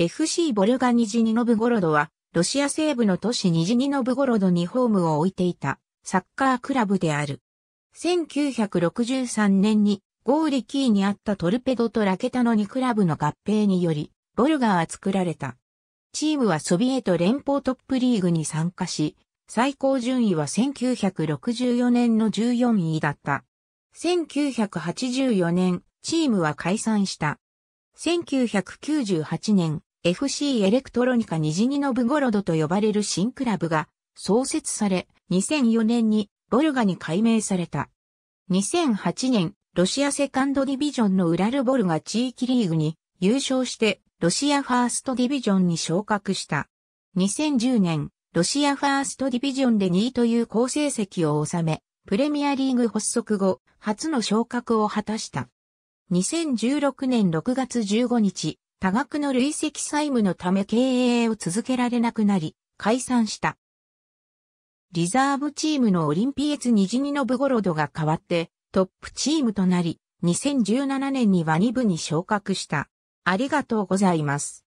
FC ボルガニジニノブゴロドは、ロシア西部の都市ニジニノブゴロドにホームを置いていたサッカークラブである。1963年にゴーリキーにあったトルペドとラケタの2クラブの合併により、ボルガは作られた。チームはソビエト連邦トップリーグに参加し、最高順位は1964年の14位だった。1984年、チームは解散した。1998年、FC エレクトロニカニジニノブゴロドと呼ばれる新クラブが創設され、2004年にボルガに改名された。2008年、ロシアセカンドディビジョンのウラルボルガ地域リーグに優勝して、ロシアファーストディビジョンに昇格した。2010年、ロシアファーストディビジョンで2位という好成績を収め、プレミアリーグ発足後、初の昇格を果たした。2016年6月15日、多額の累積債務のため経営を続けられなくなり、解散した。リザーブチームのオリンピエツ・ニジニノブゴロドが変わってトップチームとなり、2017年には2部に昇格した。ありがとうございます。